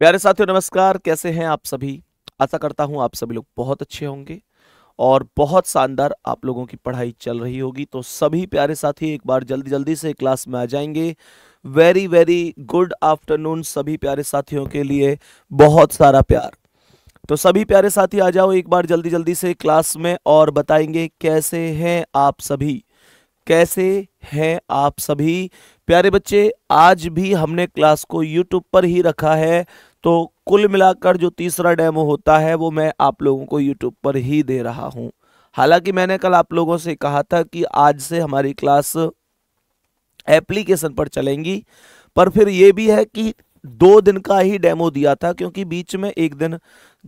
प्यारे साथियों नमस्कार कैसे हैं आप सभी आशा करता हूं आप सभी लोग बहुत अच्छे होंगे और बहुत शानदार आप लोगों की पढ़ाई चल रही होगी तो सभी प्यारे साथी एक बार जल्दी जल्दी से क्लास में आ जाएंगे वेरी वेरी गुड आफ्टरनून सभी प्यारे साथियों के लिए बहुत सारा प्यार तो सभी प्यारे साथी आ जाओ एक बार जल्दी जल्दी से क्लास में और बताएंगे कैसे हैं आप सभी कैसे हैं आप सभी प्यारे बच्चे आज भी हमने क्लास को यूट्यूब पर ही रखा है तो कुल मिलाकर जो तीसरा डेमो होता है वो मैं आप लोगों को यूट्यूब पर ही दे रहा हूँ हालांकि मैंने कल आप लोगों से कहा था कि आज से हमारी क्लास एप्लीकेशन पर चलेंगी पर फिर ये भी है कि दो दिन का ही डेमो दिया था क्योंकि बीच में एक दिन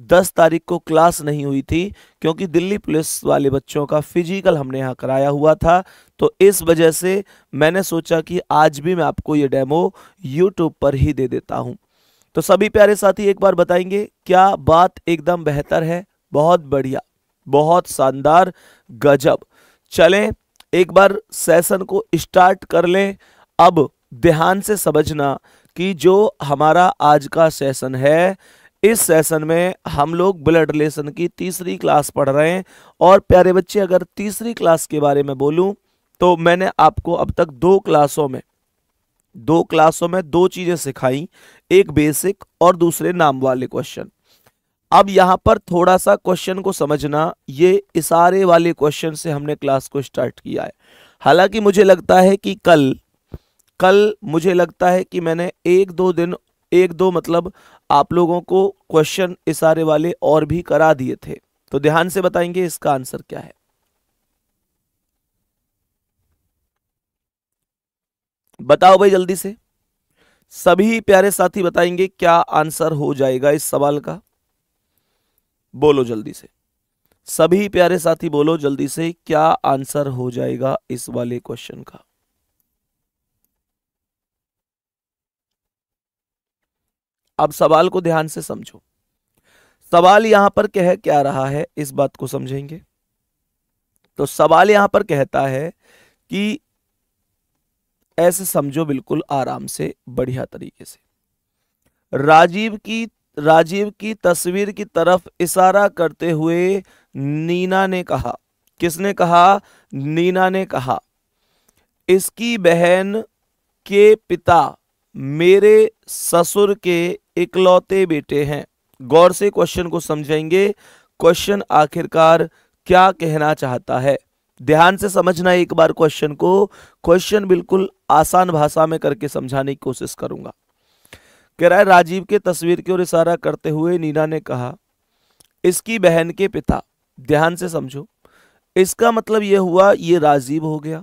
दस तारीख को क्लास नहीं हुई थी क्योंकि दिल्ली पुलिस वाले बच्चों का फिजिकल हमने यहाँ कराया हुआ था तो इस वजह से मैंने सोचा कि आज भी मैं आपको ये डेमो यूट्यूब पर ही दे देता हूँ तो सभी प्यारे साथी एक बार बताएंगे क्या बात एकदम बेहतर है बहुत बढ़िया बहुत शानदार गजब चलें एक बार सेशन को स्टार्ट कर लें अब ध्यान से समझना कि जो हमारा आज का सेशन है इस सेशन में हम लोग ब्लड रिलेशन की तीसरी क्लास पढ़ रहे हैं और प्यारे बच्चे अगर तीसरी क्लास के बारे में बोलूं तो मैंने आपको अब तक दो क्लासों में दो क्लासों में दो चीजें सिखाई एक बेसिक और दूसरे नाम वाले क्वेश्चन अब यहां पर थोड़ा सा क्वेश्चन को समझना ये इशारे वाले क्वेश्चन से हमने क्लास को स्टार्ट किया है हालांकि मुझे लगता है कि कल कल मुझे लगता है कि मैंने एक दो दिन एक दो मतलब आप लोगों को क्वेश्चन इशारे वाले और भी करा दिए थे तो ध्यान से बताएंगे इसका आंसर क्या है बताओ भाई जल्दी से सभी प्यारे साथी बताएंगे क्या आंसर हो जाएगा इस सवाल का बोलो जल्दी से सभी प्यारे साथी बोलो जल्दी से क्या आंसर हो जाएगा इस वाले क्वेश्चन का अब सवाल को ध्यान से समझो सवाल यहां पर कह क्या रहा है इस बात को समझेंगे तो सवाल यहां पर कहता है कि ऐसे समझो बिल्कुल आराम से बढ़िया तरीके से राजीव की राजीव की तस्वीर की तरफ इशारा करते हुए नीना ने कहा किसने कहा नीना ने कहा इसकी बहन के पिता मेरे ससुर के इकलौते बेटे हैं गौर से क्वेश्चन को समझेंगे क्वेश्चन आखिरकार क्या कहना चाहता है ध्यान से समझना एक बार क्वेश्चन को क्वेश्चन बिल्कुल आसान भाषा में करके समझाने की कोशिश करूंगा कह रहा है राजीव के तस्वीर की ओर इशारा करते हुए नीना ने कहा इसकी बहन के पिता ध्यान से समझो इसका मतलब यह हुआ ये राजीव हो गया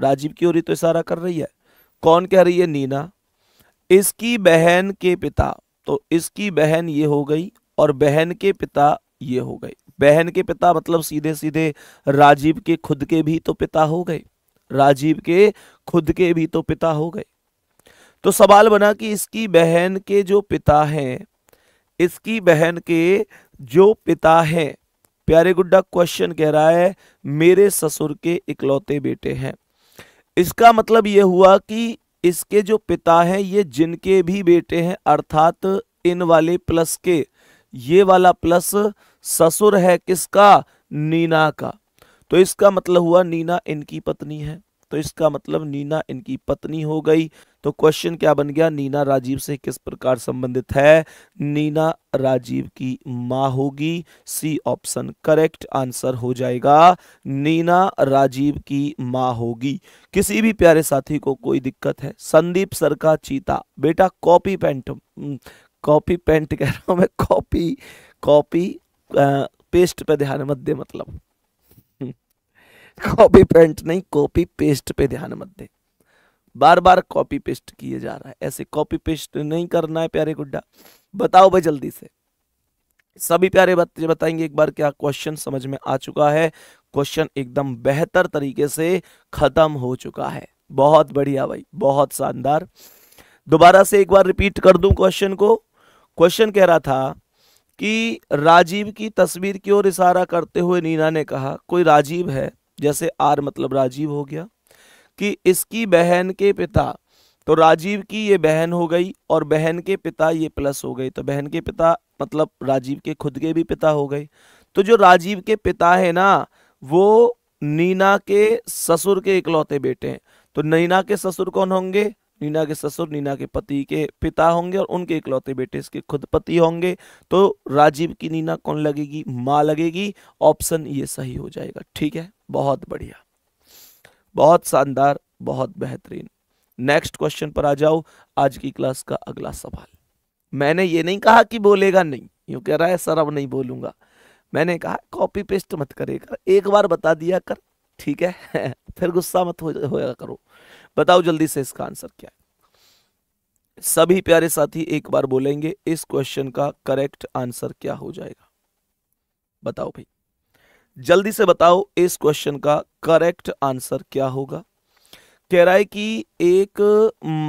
राजीव की ओर ही तो इशारा कर रही है कौन कह रही है नीना इसकी बहन के पिता तो इसकी बहन ये हो गई और बहन के पिता ये हो गए बहन के पिता मतलब सीधे सीधे राजीव के खुद के भी तो पिता हो गए राजीव के खुद के भी तो पिता हो गए तो सवाल बना कि इसकी बहन के जो पिता हैं इसकी बहन के जो पिता हैं प्यारे गुड्डा क्वेश्चन कह रहा है मेरे ससुर के इकलौते बेटे हैं इसका मतलब ये हुआ कि इसके जो पिता हैं ये जिनके भी बेटे हैं अर्थात इन वाले प्लस के ये वाला प्लस ससुर है किसका नीना का तो इसका मतलब हुआ नीना इनकी पत्नी है तो इसका मतलब नीना इनकी पत्नी हो गई तो क्वेश्चन क्या बन गया नीना राजीव से किस प्रकार संबंधित है नीना राजीव की माँ होगी सी ऑप्शन करेक्ट आंसर हो जाएगा नीना राजीव की माँ होगी किसी भी प्यारे साथी को कोई दिक्कत है संदीप सर का चीता बेटा कॉपी पेंट कॉपी पेंट कह रहा हूं मैं कॉपी कॉपी पेस्ट पे ध्यान मत दे मतलब कॉपी पेंट नहीं कॉपी पेस्ट पे ध्यान मत दे बार बार कॉपी पेस्ट किए जा रहा है ऐसे कॉपी पेस्ट नहीं करना है प्यारे गुड्डा बताओ भाई जल्दी से सभी प्यारे बच्चे बताएंगे एक बार क्या क्वेश्चन समझ में आ चुका है क्वेश्चन एकदम बेहतर तरीके से खत्म हो चुका है बहुत बढ़िया भाई बहुत शानदार दोबारा से एक बार रिपीट कर दूं क्वेश्चन को क्वेश्चन कह रहा था कि राजीव की तस्वीर की ओर इशारा करते हुए नीना ने कहा कोई राजीव है जैसे आर मतलब राजीव हो गया कि इसकी बहन के पिता तो राजीव की ये बहन हो गई और बहन के पिता ये प्लस हो गई तो बहन के पिता मतलब राजीव के खुद के भी पिता हो गए तो जो राजीव के पिता है ना वो नीना के ससुर के इकलौते बेटे हैं तो नीना के ससुर कौन होंगे नीना के ससुर नीना के पति के पिता होंगे और उनके इकलौते बेटे इसके खुद पति होंगे तो राजीव की नीना कौन लगेगी माँ लगेगी ऑप्शन ये सही हो जाएगा ठीक है बहुत बढ़िया बहुत शानदार बहुत बेहतरीन नेक्स्ट क्वेश्चन पर आ जाओ आज की क्लास का अगला सवाल मैंने ये नहीं कहा कि बोलेगा नहीं यूं कह रहा है सर अब नहीं बोलूंगा मैंने कहा कॉपी पेस्ट मत करेगा एक बार बता दिया कर ठीक है फिर गुस्सा मत हो, होया करो बताओ जल्दी से इसका आंसर क्या है सभी प्यारे साथी एक बार बोलेंगे इस क्वेश्चन का करेक्ट आंसर क्या हो जाएगा बताओ भाई जल्दी से बताओ इस क्वेश्चन का करेक्ट आंसर क्या होगा कह रहा है कि एक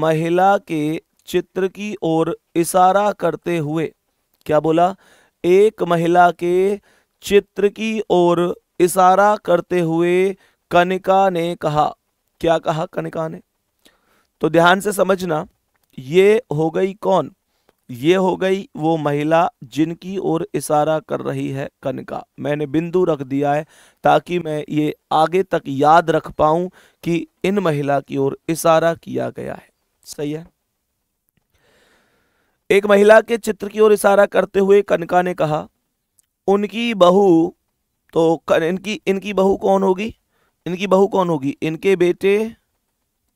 महिला के चित्र की ओर इशारा करते हुए क्या बोला एक महिला के चित्र की ओर इशारा करते हुए कनिका ने कहा क्या कहा कनिका ने तो ध्यान से समझना ये हो गई कौन ये हो गई वो महिला जिनकी ओर इशारा कर रही है कनिका मैंने बिंदु रख दिया है ताकि मैं ये आगे तक याद रख पाऊं कि इन महिला की ओर इशारा किया गया है सही है एक महिला के चित्र की ओर इशारा करते हुए कनका ने कहा उनकी बहू तो इनकी इनकी बहू कौन होगी इनकी बहू कौन होगी इनके बेटे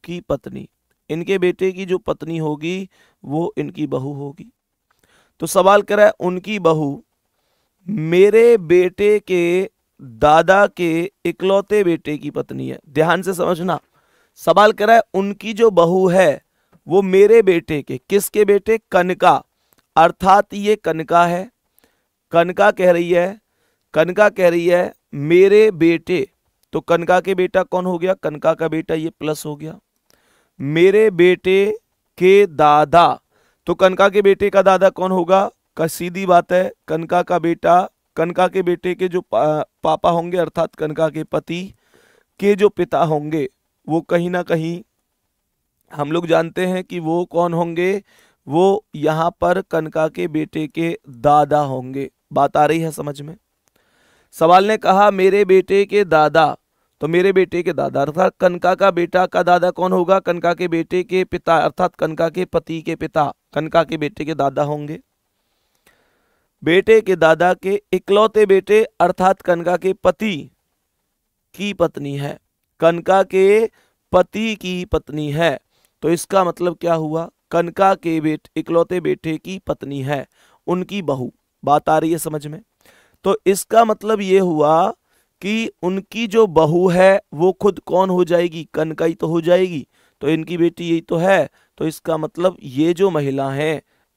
की पत्नी इनके बेटे की जो पत्नी होगी वो इनकी बहू होगी तो सवाल करा उनकी बहू मेरे बेटे के दादा के इकलौते बेटे की पत्नी है ध्यान से समझना सवाल करा उनकी जो बहू है वो मेरे बेटे के किसके बेटे कनका अर्थात ये कनका है कनका कह रही है कनका कह रही है मेरे बेटे तो कनका के बेटा कौन हो गया कनका का बेटा ये प्लस हो गया मेरे बेटे के दादा तो कनका के बेटे का दादा कौन होगा का सीधी बात है कनका का बेटा कनका के बेटे के जो पा, पापा होंगे अर्थात कनका के पति के जो पिता होंगे वो कहीं ना कहीं हम लोग जानते हैं कि वो कौन होंगे वो यहाँ पर कनका के बेटे के दादा होंगे बात आ रही है समझ में सवाल ने कहा मेरे बेटे के दादा तो मेरे बेटे के दादा अर्थात कनका का बेटा का दादा कौन होगा कनका के बेटे के पिता अर्थात कनका के पति के पिता कनका के बेटे के दादा होंगे बेटे के दादा के इकलौते बेटे अर्थात कनका के पति की पत्नी है कनका के पति की पत्नी है तो इसका मतलब क्या हुआ कनका के बेटे इकलौते बेटे की पत्नी है उनकी बहू बात आ रही है समझ में तो इसका मतलब ये हुआ कि उनकी जो बहू है वो खुद कौन हो जाएगी ही तो हो जाएगी तो इनकी बेटी यही तो है तो इसका मतलब ये जो महिला है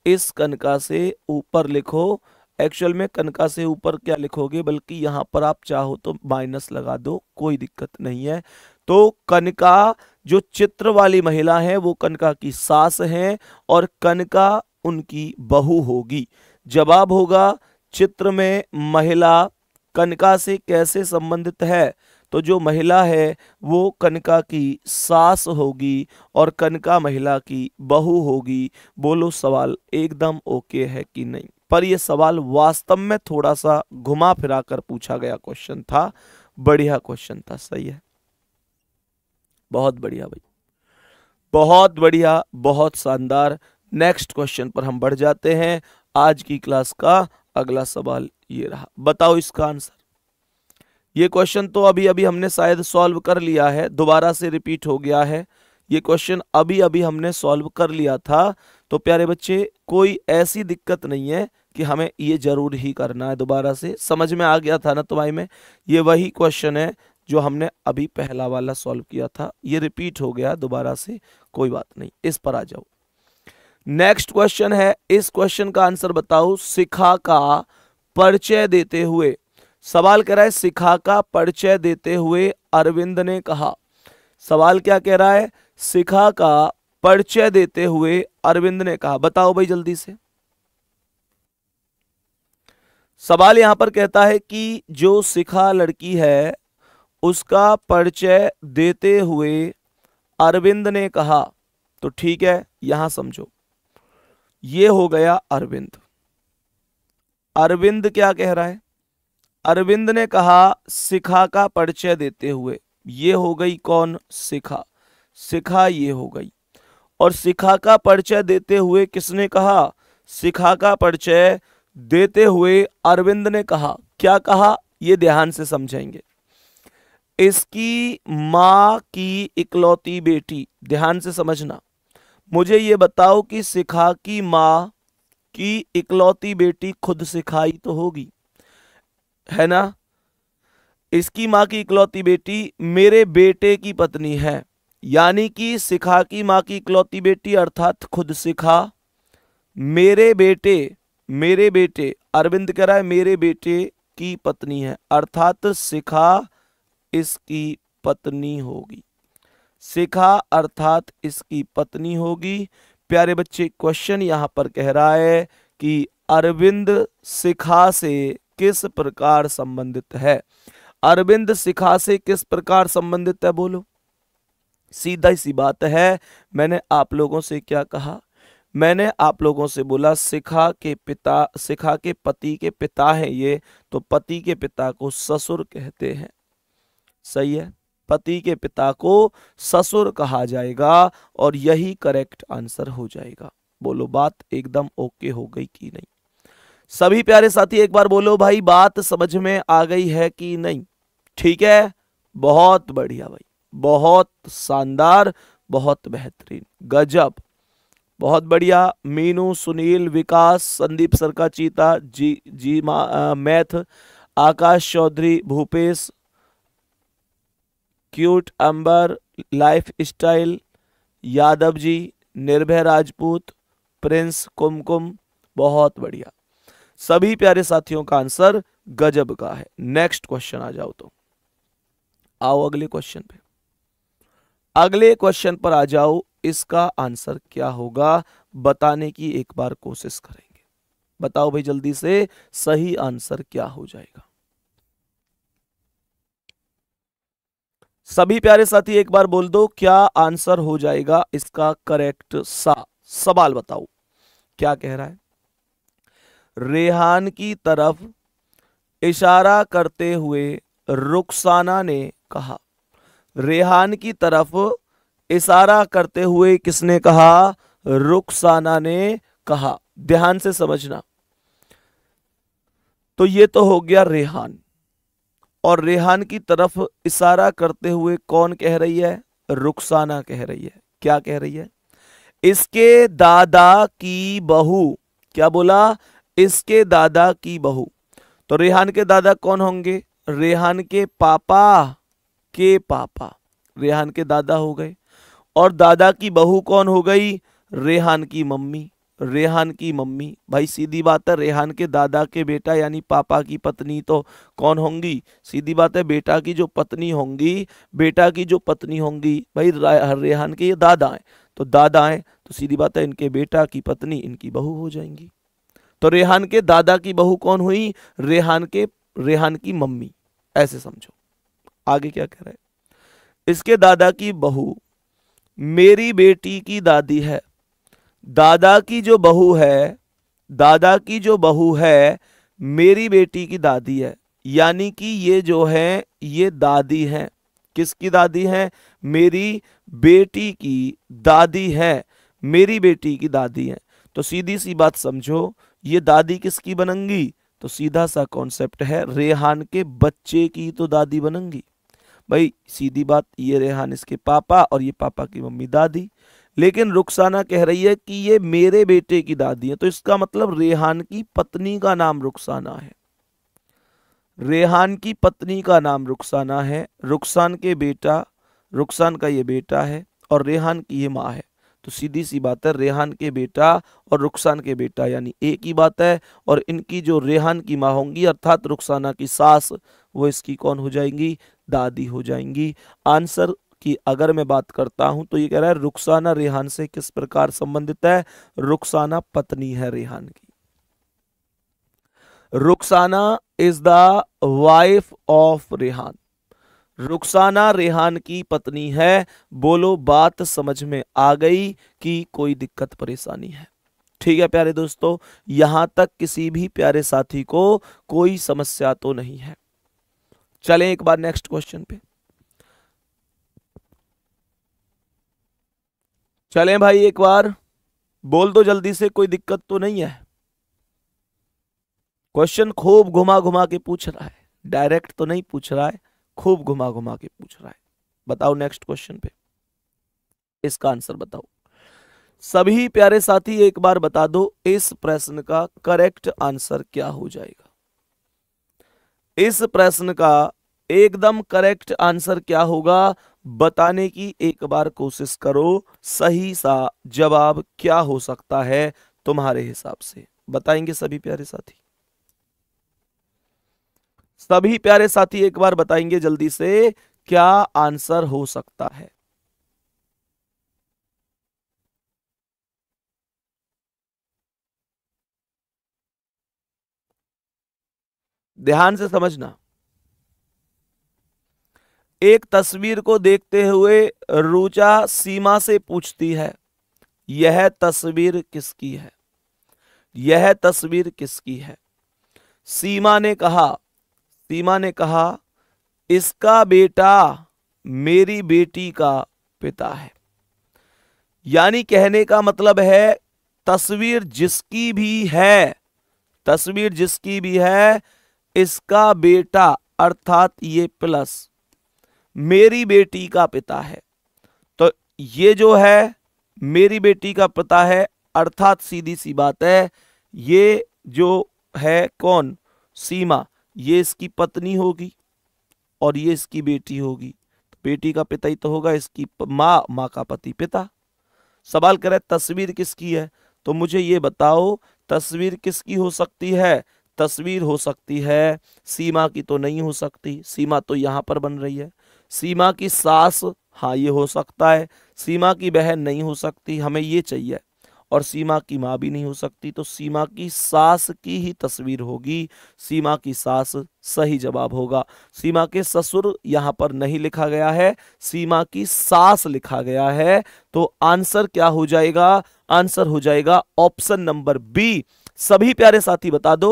इस कनका से ऊपर लिखो एक्चुअल में कनका से ऊपर क्या लिखोगे बल्कि यहाँ पर आप चाहो तो माइनस लगा दो कोई दिक्कत नहीं है तो कनका जो चित्र वाली महिला है वो कनका की सास है और कनका उनकी बहू होगी जवाब होगा चित्र में महिला कनका से कैसे संबंधित है तो जो महिला है वो कनका की सास होगी और कनका महिला की बहू होगी बोलो सवाल एकदम ओके है कि नहीं पर यह सवाल वास्तव में थोड़ा सा घुमा फिरा कर पूछा गया क्वेश्चन था बढ़िया क्वेश्चन था सही है बहुत बढ़िया भाई बहुत बढ़िया बहुत शानदार नेक्स्ट क्वेश्चन पर हम बढ़ जाते हैं आज की क्लास का अगला सवाल ये रहा बताओ इसका आंसर ये क्वेश्चन तो अभी अभी हमने शायद सॉल्व कर लिया है दोबारा से रिपीट हो गया है ये क्वेश्चन अभी अभी हमने सॉल्व कर लिया था तो प्यारे बच्चे कोई ऐसी दिक्कत नहीं है कि हमें ये जरूर ही करना है दोबारा से समझ में आ गया था ना तुम्हारी में ये वही क्वेश्चन है जो हमने अभी पहला वाला सॉल्व किया था ये रिपीट हो गया दोबारा से कोई बात नहीं इस पर आ जाओ नेक्स्ट क्वेश्चन है इस क्वेश्चन का आंसर बताओ शिखा का परिचय देते हुए सवाल कह रहा है शिखा का परिचय देते हुए अरविंद ने कहा सवाल क्या कह रहा है शिखा का परिचय देते हुए अरविंद ने कहा बताओ भाई जल्दी से सवाल यहां पर कहता है कि जो शिखा लड़की है उसका परिचय देते हुए अरविंद ने कहा तो ठीक है यहां समझो ये हो गया अरविंद अरविंद क्या कह रहा है अरविंद ने कहा शिखा का परिचय देते हुए ये हो गई कौन शिखा शिखा ये हो गई और शिखा का परिचय देते हुए किसने कहा शिखा का परिचय देते हुए अरविंद ने कहा क्या कहा ये ध्यान से समझेंगे इसकी माँ की इकलौती बेटी ध्यान से समझना मुझे ये बताओ कि सिखा की माँ की इकलौती बेटी खुद सिखाई तो होगी है ना इसकी माँ की इकलौती बेटी मेरे बेटे की पत्नी है यानी कि सिखा की माँ की इकलौती बेटी अर्थात खुद सिखा मेरे बेटे मेरे बेटे अरविंद कह रहा है मेरे बेटे की पत्नी है अर्थात सिखा इसकी पत्नी होगी सिखा अर्थात इसकी पत्नी होगी प्यारे बच्चे क्वेश्चन यहाँ पर कह रहा है कि अरविंद सिखा से किस प्रकार संबंधित है अरविंद शिखा से किस प्रकार संबंधित है बोलो सीधा सी बात है मैंने आप लोगों से क्या कहा मैंने आप लोगों से बोला शिखा के पिता शिखा के पति के पिता हैं ये तो पति के पिता को ससुर कहते हैं सही है पति के पिता को ससुर कहा जाएगा और यही करेक्ट आंसर हो जाएगा बोलो बात एकदम ओके हो गई कि नहीं सभी प्यारे साथी एक बार बोलो भाई बात समझ में आ गई है कि नहीं ठीक है बहुत बढ़िया भाई बहुत शानदार बहुत बेहतरीन गजब बहुत बढ़िया मीनू सुनील विकास संदीप सरका चीता जी जी मैथ Akash Chaudhary Bhupesh cute Ambar lifestyle Yadav ji Nirbhay Rajput Prince कुमकुम बहुत बढ़िया सभी प्यारे साथियों का आंसर गजब का है नेक्स्ट क्वेश्चन आ जाओ तो आओ अगले क्वेश्चन पे अगले क्वेश्चन पर आ जाओ इसका आंसर क्या होगा बताने की एक बार कोशिश करेंगे बताओ भाई जल्दी से सही आंसर क्या हो जाएगा सभी प्यारे साथी एक बार बोल दो क्या आंसर हो जाएगा इसका करेक्ट सा सवाल बताओ क्या कह रहा है रेहान की तरफ इशारा करते हुए रुखसाना ने कहा रेहान की तरफ इशारा करते हुए किसने कहा रुखसाना ने कहा ध्यान से समझना तो ये तो हो गया रेहान और रेहान की तरफ इशारा करते हुए कौन कह रही है रुखसाना कह रही है क्या कह रही है इसके दादा की बहू क्या बोला इसके दादा की बहू तो रेहान के दादा कौन होंगे रेहान के पापा के पापा रेहान के दादा हो गए और दादा की बहू कौन हो गई रेहान की मम्मी रेहान की मम्मी भाई सीधी बात है रेहान के दादा के बेटा यानी पापा की पत्नी तो कौन होंगी सीधी बात है बेटा की जो पत्नी होंगी बेटा की जो पत्नी होंगी भाई रेहान के ये दादा हैं तो दादा हैं तो सीधी बात है इनके बेटा की पत्नी इनकी बहू हो जाएंगी तो रेहान के दादा की बहू कौन हुई रेहान के रेहान की मम्मी ऐसे समझो आगे क्या कह रहे इसके दादा की बहू मेरी बेटी की दादी है दादा की जो बहू है दादा की जो बहू है मेरी बेटी की दादी है यानी कि ये जो है ये दादी है किसकी दादी है मेरी बेटी की दादी है मेरी बेटी की दादी है तो सीधी सी बात समझो ये दादी किसकी बनेंगी तो सीधा सा कॉन्सेप्ट है रेहान के बच्चे की तो दादी बनेंगी भाई सीधी बात ये रेहान इसके पापा और ये पापा की मम्मी दादी लेकिन रुखसाना कह रही है कि ये मेरे बेटे की दादी है तो इसका मतलब रेहान की पत्नी का नाम रुखसाना है रेहान की पत्नी का नाम रुखसाना है रुखसान के बेटा रुखसान का ये बेटा है और रेहान की ये माँ है तो सीधी सी बात है रेहान के बेटा और रुखसान के बेटा यानी एक ही बात है और इनकी जो रेहान की माँ होंगी अर्थात रुखसाना की सास वो इसकी कौन हो जाएंगी दादी हो जाएंगी आंसर की अगर मैं बात करता हूं तो ये कह रहा है रुखसाना रेहान से किस प्रकार संबंधित है रुखसाना पत्नी है रेहान की Rukhsana is the wife of Rehan Rukhsana Rehan की पत्नी है बोलो बात समझ में आ गई कि कोई दिक्कत परेशानी है ठीक है प्यारे दोस्तों यहां तक किसी भी प्यारे साथी को कोई समस्या तो नहीं है चलें एक बार नेक्स्ट क्वेश्चन पे चलें भाई एक बार बोल दो जल्दी से कोई दिक्कत तो नहीं है क्वेश्चन खूब घुमा घुमा के पूछ रहा है डायरेक्ट तो नहीं पूछ रहा है खूब घुमा घुमा के पूछ रहा है बताओ नेक्स्ट क्वेश्चन पे इसका आंसर बताओ सभी प्यारे साथी एक बार बता दो इस प्रश्न का करेक्ट आंसर क्या हो जाएगा इस प्रश्न का एकदम करेक्ट आंसर क्या होगा बताने की एक बार कोशिश करो सही सा जवाब क्या हो सकता है तुम्हारे हिसाब से बताएंगे सभी प्यारे साथी सभी प्यारे साथी एक बार बताएंगे जल्दी से क्या आंसर हो सकता है ध्यान से समझना एक तस्वीर को देखते हुए रुचा सीमा से पूछती है यह तस्वीर किसकी है यह तस्वीर किसकी है सीमा ने कहा सीमा ने कहा इसका बेटा मेरी बेटी का पिता है यानी कहने का मतलब है तस्वीर जिसकी भी है तस्वीर जिसकी भी है इसका बेटा अर्थात ये प्लस मेरी बेटी का पिता है तो ये जो है मेरी बेटी का पिता है अर्थात सीधी सी बात है ये जो है कौन सीमा ये इसकी पत्नी होगी और ये इसकी बेटी होगी तो बेटी का पिता ही तो होगा इसकी माँ माँ का पति पिता सवाल करे तस्वीर किसकी है तो मुझे ये बताओ तस्वीर किसकी हो सकती है तस्वीर हो सकती है सीमा की तो नहीं हो सकती सीमा तो यहाँ पर बन रही है सीमा की सास हाँ ये हो सकता है सीमा की बहन नहीं हो सकती हमें ये चाहिए और सीमा की माँ भी नहीं हो सकती तो सीमा की सास की ही तस्वीर होगी सीमा की सास सही जवाब होगा सीमा के ससुर यहाँ पर नहीं लिखा गया है सीमा की सास लिखा गया है तो आंसर क्या हो जाएगा आंसर हो जाएगा ऑप्शन नंबर बी सभी प्यारे साथी बता दो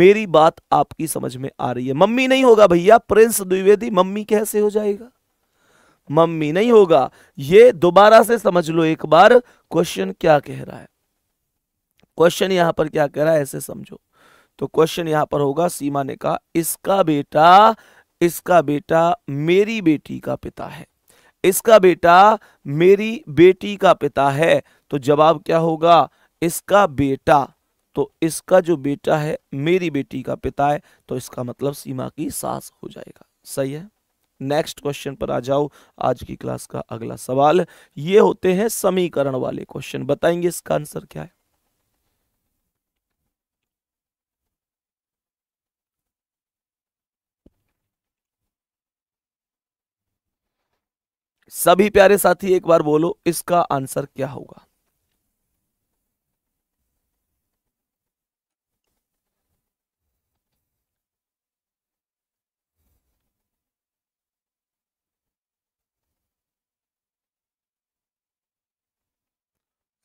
मेरी बात आपकी समझ में आ रही है मम्मी नहीं होगा भैया प्रिंस द्विवेदी मम्मी कैसे हो जाएगा मम्मी नहीं होगा ये दोबारा से समझ लो एक बार क्वेश्चन क्या कह रहा है क्वेश्चन यहां पर क्या कह रहा है ऐसे समझो तो क्वेश्चन यहां पर होगा सीमा ने कहा इसका बेटा इसका बेटा मेरी बेटी का पिता है इसका बेटा मेरी बेटी का पिता है तो जवाब क्या होगा इसका बेटा तो इसका जो बेटा है मेरी बेटी का पिता है तो इसका मतलब सीमा की सास हो जाएगा सही है नेक्स्ट क्वेश्चन पर आ जाओ आज की क्लास का अगला सवाल ये होते हैं समीकरण वाले क्वेश्चन बताएंगे इसका आंसर क्या है सभी प्यारे साथी एक बार बोलो इसका आंसर क्या होगा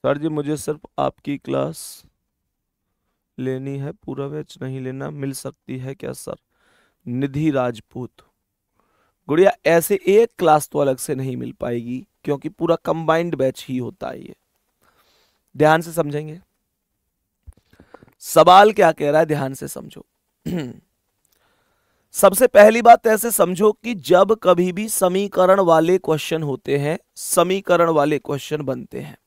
सर जी मुझे सिर्फ आपकी क्लास लेनी है पूरा बैच नहीं लेना मिल सकती है क्या सर निधि राजपूत गुड़िया ऐसे एक क्लास तो अलग से नहीं मिल पाएगी क्योंकि पूरा कंबाइंड बैच ही होता है ये ध्यान से समझेंगे सवाल क्या कह रहा है ध्यान से समझो सबसे पहली बात ऐसे समझो कि जब कभी भी समीकरण वाले क्वेश्चन होते हैं समीकरण वाले क्वेश्चन बनते हैं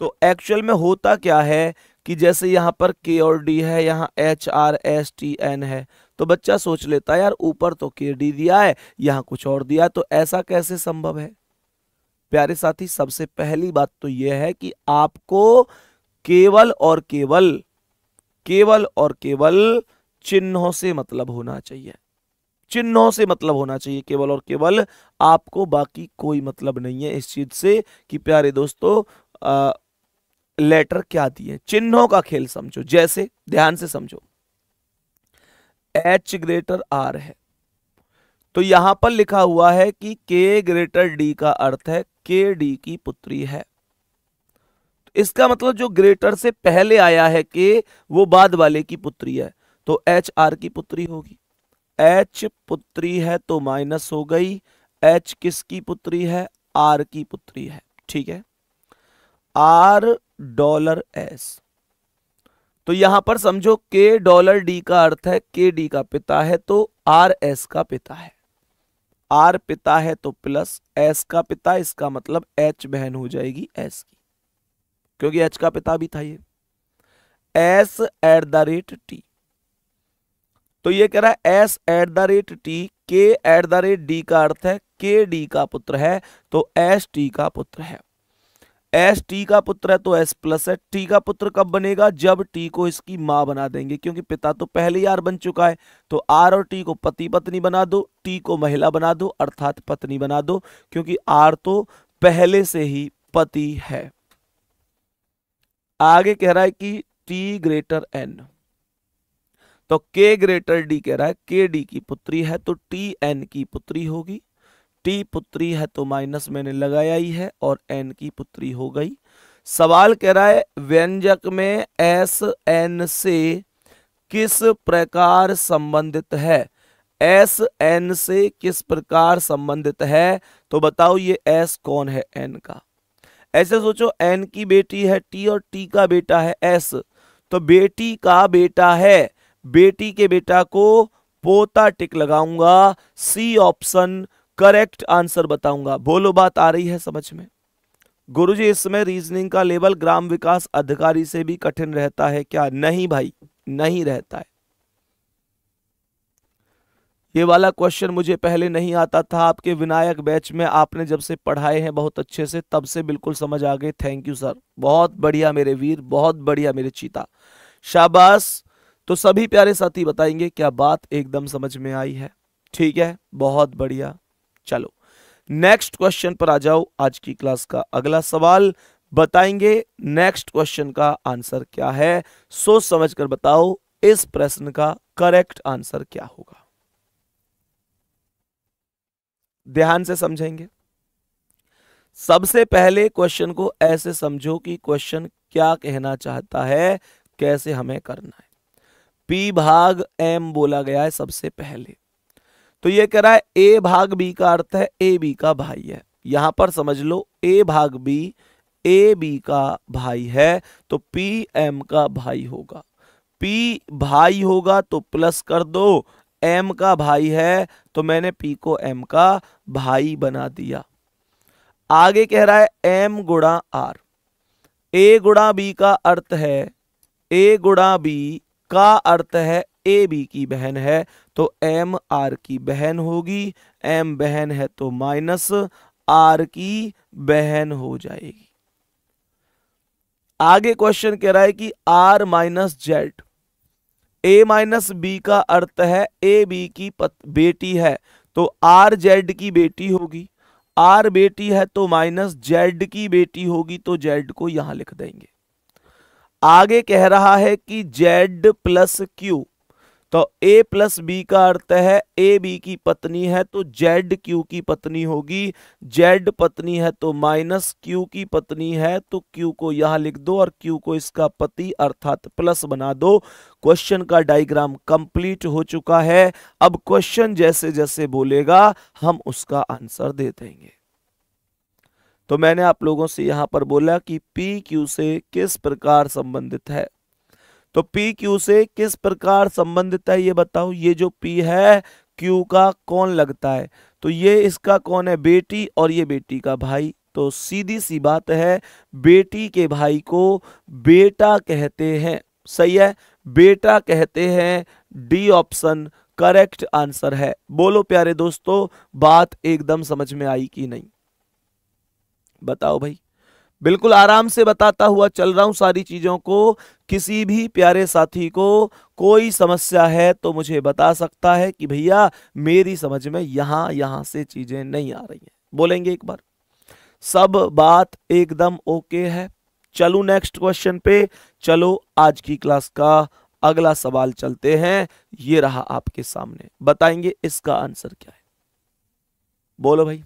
तो एक्चुअल में होता क्या है कि जैसे यहाँ पर के और डी है यहाँ H R S T N है तो बच्चा सोच लेता है यार ऊपर तो के डी दिया है यहाँ कुछ और दिया तो ऐसा कैसे संभव है प्यारे साथी सबसे पहली बात तो यह है कि आपको केवल और केवल केवल और केवल चिन्हों से मतलब होना चाहिए चिन्हों से मतलब होना चाहिए केवल और केवल आपको बाकी कोई मतलब नहीं है इस चीज से कि प्यारे दोस्तों लेटर क्या दिए चिन्हों का खेल समझो जैसे ध्यान से समझो एच ग्रेटर आर है तो यहां पर लिखा हुआ है कि के ग्रेटर डी का अर्थ है के डी की पुत्री है तो इसका मतलब जो ग्रेटर से पहले आया है के वो बाद वाले की पुत्री है तो एच आर की पुत्री होगी एच पुत्री है तो माइनस हो गई एच किसकी पुत्री है आर की पुत्री है ठीक है आर डॉलर एस तो यहां पर समझो के डॉलर डी का अर्थ है के डी का पिता है तो आर एस का पिता है आर पिता है तो प्लस एस का पिता इसका मतलब एच बहन हो जाएगी एस की क्योंकि एच का पिता भी था ये S at the rate T तो ये कह रहा है S at the rate T K at the rate D का अर्थ है के डी का पुत्र है तो एस टी का पुत्र है एस टी का पुत्र है तो एस प्लस है टी का पुत्र कब बनेगा जब टी को इसकी माँ बना देंगे क्योंकि पिता तो पहले ही आर बन चुका है तो आर और टी को पति पत्नी बना दो टी को महिला बना दो अर्थात पत्नी बना दो क्योंकि आर तो पहले से ही पति है आगे कह रहा है कि टी ग्रेटर एन तो के ग्रेटर डी कह रहा है के डी की पुत्री है तो टी एन की पुत्री होगी टी पुत्री है तो माइनस मैंने लगाया ही है और एन की पुत्री हो गई सवाल कह रहा है व्यंजक में एस एन से किस प्रकार संबंधित है एस एन से किस प्रकार संबंधित है तो बताओ ये एस कौन है एन का ऐसे सोचो एन की बेटी है टी और टी का बेटा है एस तो बेटी का बेटा है बेटी के बेटा को पोता टिक लगाऊंगा सी ऑप्शन करेक्ट आंसर बताऊंगा बोलो बात आ रही है समझ में गुरुजी इसमें रीजनिंग का लेवल ग्राम विकास अधिकारी से भी कठिन रहता है क्या नहीं भाई नहीं रहता है ये वाला क्वेश्चन मुझे पहले नहीं आता था आपके विनायक बैच में आपने जब से पढ़ाए हैं बहुत अच्छे से तब से बिल्कुल समझ आ गए थैंक यू सर बहुत बढ़िया मेरे वीर बहुत बढ़िया मेरे चीता शाबाश तो सभी प्यारे साथी बताएंगे क्या बात एकदम समझ में आई है ठीक है बहुत बढ़िया चलो नेक्स्ट क्वेश्चन पर आ जाओ आज की क्लास का अगला सवाल बताएंगे नेक्स्ट क्वेश्चन का आंसर क्या है सोच समझकर बताओ इस प्रश्न का करेक्ट आंसर क्या होगा ध्यान से समझेंगे सबसे पहले क्वेश्चन को ऐसे समझो कि क्वेश्चन क्या कहना चाहता है कैसे हमें करना है पी भाग एम बोला गया है सबसे पहले तो ये कह रहा है ए भाग बी का अर्थ है ए बी का भाई है यहां पर समझ लो ए भाग बी ए बी का भाई है तो पी एम का भाई होगा पी भाई होगा तो प्लस कर दो एम का भाई है तो मैंने पी को एम का भाई बना दिया आगे कह रहा है एम गुणा आर ए गुणा बी का अर्थ है ए गुणा बी का अर्थ है ए बी की बहन है तो एम आर की बहन होगी एम बहन है तो माइनस आर की बहन हो जाएगी आगे क्वेश्चन कह रहा है कि R minus Z A minus B का अर्थ है ए बी की पत, बेटी है तो आर जेड की बेटी होगी आर बेटी है तो माइनस जेड की बेटी होगी तो जेड को यहां लिख देंगे आगे कह रहा है कि जेड प्लस क्यू तो ए प्लस बी का अर्थ है ए बी की पत्नी है तो जेड क्यू की पत्नी होगी जेड पत्नी है तो माइनस क्यू की पत्नी है तो क्यू को यहां लिख दो और क्यू को इसका पति अर्थात प्लस बना दो क्वेश्चन का डायग्राम कंप्लीट हो चुका है अब क्वेश्चन जैसे जैसे बोलेगा हम उसका आंसर दे देंगे तो मैंने आप लोगों से यहां पर बोला कि पी क्यू से किस प्रकार संबंधित है तो पी क्यू से किस प्रकार संबंधित है ये बताओ ये जो पी है क्यू का कौन लगता है तो ये इसका कौन है बेटी और ये बेटी का भाई तो सीधी सी बात है बेटी के भाई को बेटा कहते हैं सही है बेटा कहते हैं डी ऑप्शन करेक्ट आंसर है बोलो प्यारे दोस्तों बात एकदम समझ में आई कि नहीं बताओ भाई बिल्कुल आराम से बताता हुआ चल रहा हूँ सारी चीज़ों को किसी भी प्यारे साथी को कोई समस्या है तो मुझे बता सकता है कि भैया मेरी समझ में यहां यहां से चीज़ें नहीं आ रही हैं बोलेंगे एक बार सब बात एकदम ओके है चलो नेक्स्ट क्वेश्चन पे चलो आज की क्लास का अगला सवाल चलते हैं ये रहा आपके सामने बताएंगे इसका आंसर क्या है बोलो भाई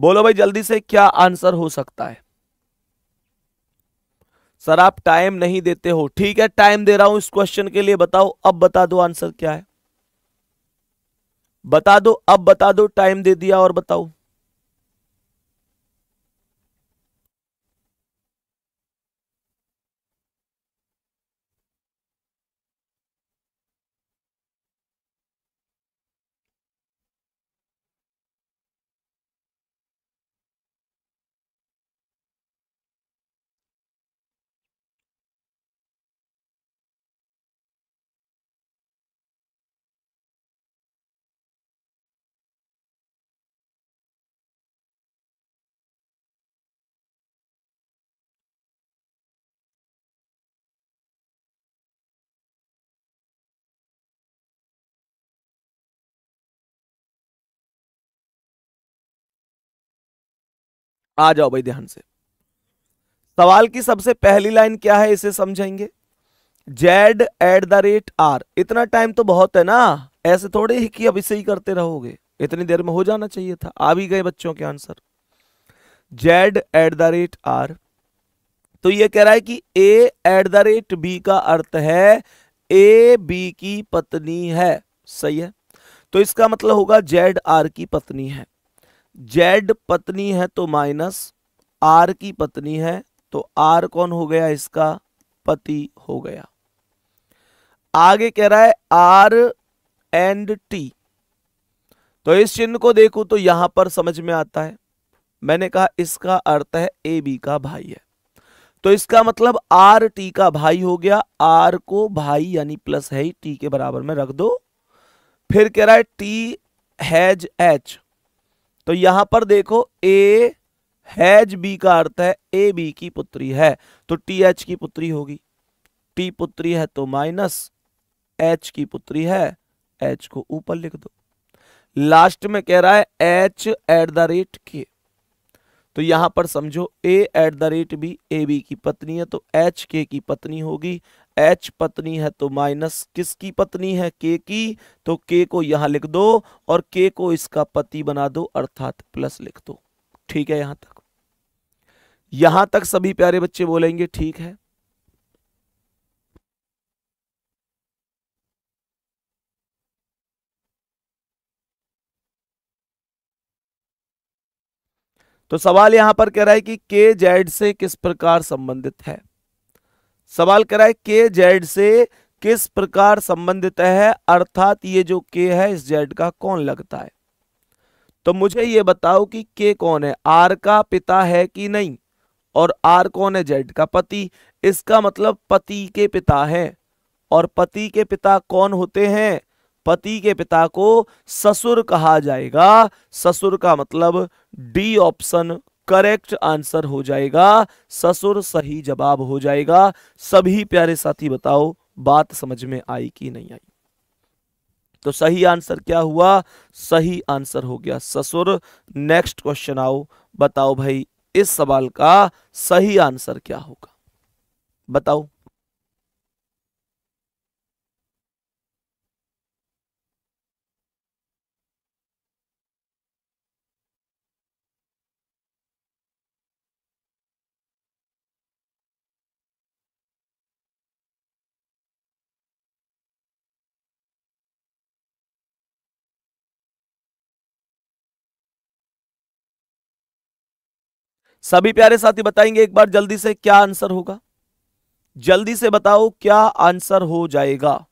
बोलो भाई जल्दी से क्या आंसर हो सकता है सर आप टाइम नहीं देते हो ठीक है टाइम दे रहा हूं इस क्वेश्चन के लिए बताओ अब बता दो आंसर क्या है बता दो अब बता दो टाइम दे दिया और बताओ आ जाओ भाई ध्यान से सवाल की सबसे पहली लाइन क्या है इसे समझेंगे Z at the rate R इतना टाइम तो बहुत है ना ऐसे थोड़े ही कि अब इसे ही करते रहोगे इतनी देर में हो जाना चाहिए था आ भी गए बच्चों के answer Z at the rate R तो ये कह रहा है कि A at the rate B का अर्थ है ए बी की पत्नी है सही है तो इसका मतलब होगा जेड आर की पत्नी है जेड पत्नी है तो माइनस आर की पत्नी है तो आर कौन हो गया इसका पति हो गया आगे कह रहा है आर एंड टी तो इस चिन्ह को देखू तो यहां पर समझ में आता है मैंने कहा इसका अर्थ है ए बी का भाई है तो इसका मतलब आर टी का भाई हो गया आर को भाई यानी प्लस है ही टी के बराबर में रख दो फिर कह रहा है टी हैज एच तो यहां पर देखो ए हैज बी का अर्थ है ए बी की पुत्री है तो टी एच की पुत्री होगी टी पुत्री है तो माइनस एच की पुत्री है एच को ऊपर लिख दो लास्ट में कह रहा है एच एट द रेट के तो यहां पर समझो A at the rate B A B की पत्नी है तो एच के की पत्नी होगी एच पत्नी है तो माइनस किसकी पत्नी है के की तो के को यहां लिख दो और के को इसका पति बना दो अर्थात प्लस लिख दो ठीक है यहां तक यहां तक सभी प्यारे बच्चे बोलेंगे ठीक है तो सवाल यहां पर कह रहा है कि के जेड से किस प्रकार संबंधित है सवाल कह रहा है के जेड से किस प्रकार संबंधित है अर्थात ये जो के है इस जेड का कौन लगता है तो मुझे ये बताओ कि के कौन है आर का पिता है कि नहीं और आर कौन है जेड का पति इसका मतलब पति के पिता है और पति के पिता कौन होते हैं पति के पिता को ससुर कहा जाएगा ससुर का मतलब डी ऑप्शन करेक्ट आंसर हो जाएगा ससुर सही जवाब हो जाएगा सभी प्यारे साथी बताओ बात समझ में आई कि नहीं आई तो सही आंसर क्या हुआ सही आंसर हो गया ससुर नेक्स्ट क्वेश्चन आओ बताओ भाई इस सवाल का सही आंसर क्या होगा बताओ सभी प्यारे साथी बताएंगे एक बार जल्दी से क्या आंसर होगा जल्दी से बताओ क्या आंसर हो जाएगा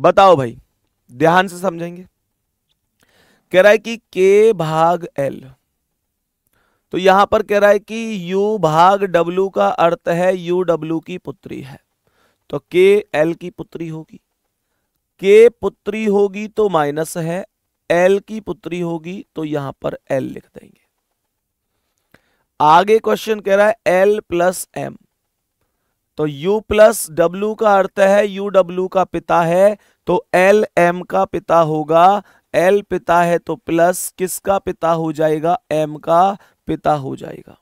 बताओ भाई ध्यान से समझेंगे कह रहा है कि के भाग एल तो यहां पर कह रहा है कि U भाग W का अर्थ है यू डब्ल्यू की पुत्री है तो के एल की पुत्री होगी के पुत्री होगी तो माइनस है एल की पुत्री होगी तो यहां पर एल लिख देंगे आगे क्वेश्चन कह रहा है एल प्लस एम तो U प्लस डब्ल्यू का अर्थ है यू डब्ल्यू का पिता है तो एल एम का पिता होगा एल पिता है तो प्लस किसका पिता हो जाएगा एम का पिता हो जाएगा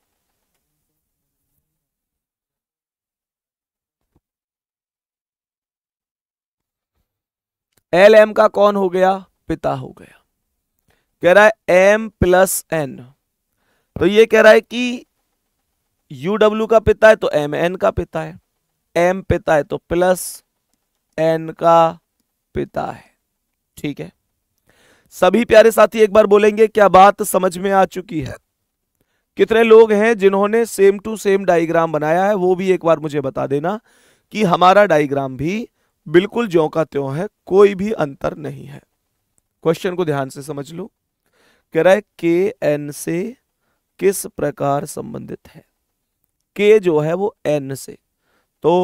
एल एम का कौन हो गया पिता हो गया कह रहा है एम प्लस एन तो ये कह रहा है कि यू डब्ल्यू का पिता है तो एम एन का पिता है एम पिता है तो प्लस एन का पिता है ठीक है सभी प्यारे साथी एक बार बोलेंगे क्या बात समझ में आ चुकी है कितने लोग हैं जिन्होंने सेम टू सेम डायग्राम बनाया है वो भी एक बार मुझे बता देना कि हमारा डायग्राम भी बिल्कुल ज्यो का त्यों है कोई भी अंतर नहीं है क्वेश्चन को ध्यान से समझ लो कह रहा है के एन से किस प्रकार संबंधित है के जो है वो एन से तो